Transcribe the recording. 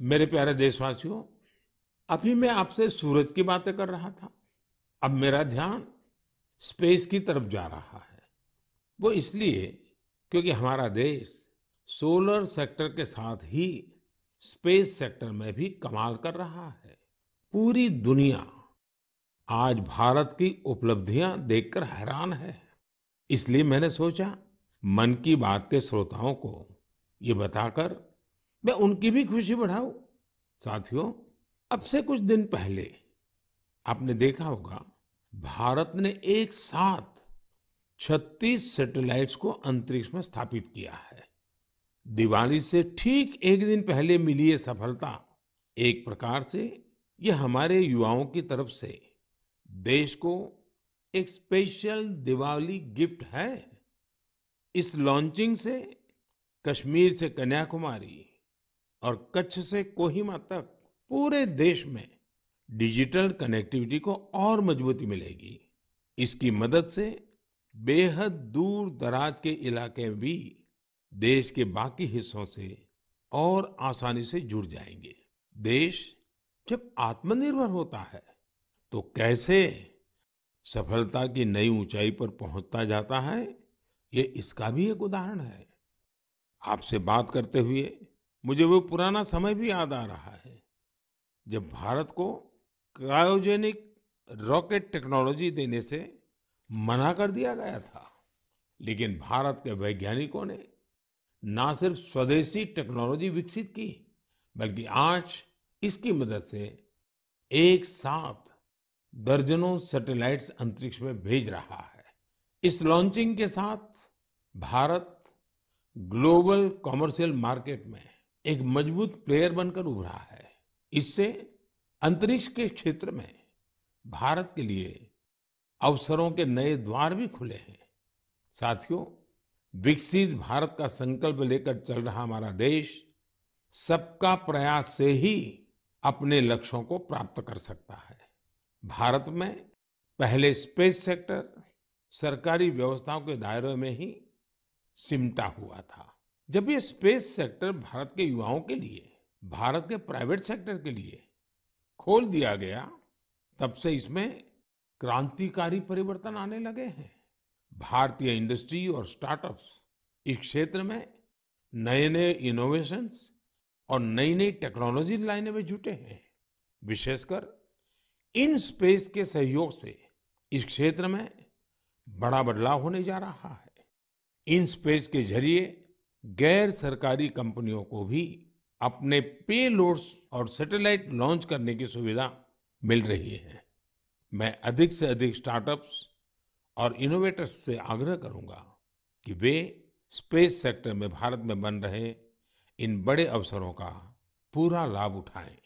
मेरे प्यारे देशवासियों अभी मैं आपसे सूरज की बातें कर रहा था अब मेरा ध्यान स्पेस की तरफ जा रहा है वो इसलिए क्योंकि हमारा देश सोलर सेक्टर के साथ ही स्पेस सेक्टर में भी कमाल कर रहा है पूरी दुनिया आज भारत की उपलब्धियां देखकर हैरान है इसलिए मैंने सोचा मन की बात के श्रोताओं को ये बताकर मैं उनकी भी खुशी बढ़ाऊं साथियों अब से कुछ दिन पहले आपने देखा होगा भारत ने एक साथ 36 सैटेलाइट्स को अंतरिक्ष में स्थापित किया है दिवाली से ठीक एक दिन पहले मिली ये सफलता एक प्रकार से ये हमारे युवाओं की तरफ से देश को एक स्पेशल दिवाली गिफ्ट है इस लॉन्चिंग से कश्मीर से कन्याकुमारी और कच्छ से कोहिमा तक पूरे देश में डिजिटल कनेक्टिविटी को और मजबूती मिलेगी इसकी मदद से बेहद दूर दराज के इलाके भी देश के बाकी हिस्सों से और आसानी से जुड़ जाएंगे देश जब आत्मनिर्भर होता है तो कैसे सफलता की नई ऊंचाई पर पहुंचता जाता है ये इसका भी एक उदाहरण है आपसे बात करते हुए मुझे वो पुराना समय भी याद आ रहा है जब भारत को क्रायोजेनिक रॉकेट टेक्नोलॉजी देने से मना कर दिया गया था लेकिन भारत के वैज्ञानिकों ने ना सिर्फ स्वदेशी टेक्नोलॉजी विकसित की बल्कि आज इसकी मदद से एक साथ दर्जनों सैटेलाइट्स अंतरिक्ष में भेज रहा है इस लॉन्चिंग के साथ भारत ग्लोबल कॉमर्शियल मार्केट में एक मजबूत प्लेयर बनकर उभरा है इससे अंतरिक्ष के क्षेत्र में भारत के लिए अवसरों के नए द्वार भी खुले हैं साथियों विकसित भारत का संकल्प लेकर चल रहा हमारा देश सबका प्रयास से ही अपने लक्ष्यों को प्राप्त कर सकता है भारत में पहले स्पेस सेक्टर सरकारी व्यवस्थाओं के दायरे में ही सिमटा हुआ था जब ये स्पेस सेक्टर भारत के युवाओं के लिए भारत के प्राइवेट सेक्टर के लिए खोल दिया गया तब से इसमें क्रांतिकारी परिवर्तन आने लगे हैं भारतीय इंडस्ट्री और स्टार्टअप्स इस क्षेत्र में नए नए इनोवेशंस और नई नई टेक्नोलॉजी लाने में जुटे हैं विशेषकर इन स्पेस के सहयोग से इस क्षेत्र में बड़ा बदलाव होने जा रहा है इन स्पेस के जरिए गैर सरकारी कंपनियों को भी अपने पे लोड्स और सैटेलाइट लॉन्च करने की सुविधा मिल रही है मैं अधिक से अधिक स्टार्टअप्स और इनोवेटर्स से आग्रह करूंगा कि वे स्पेस सेक्टर में भारत में बन रहे इन बड़े अवसरों का पूरा लाभ उठाएं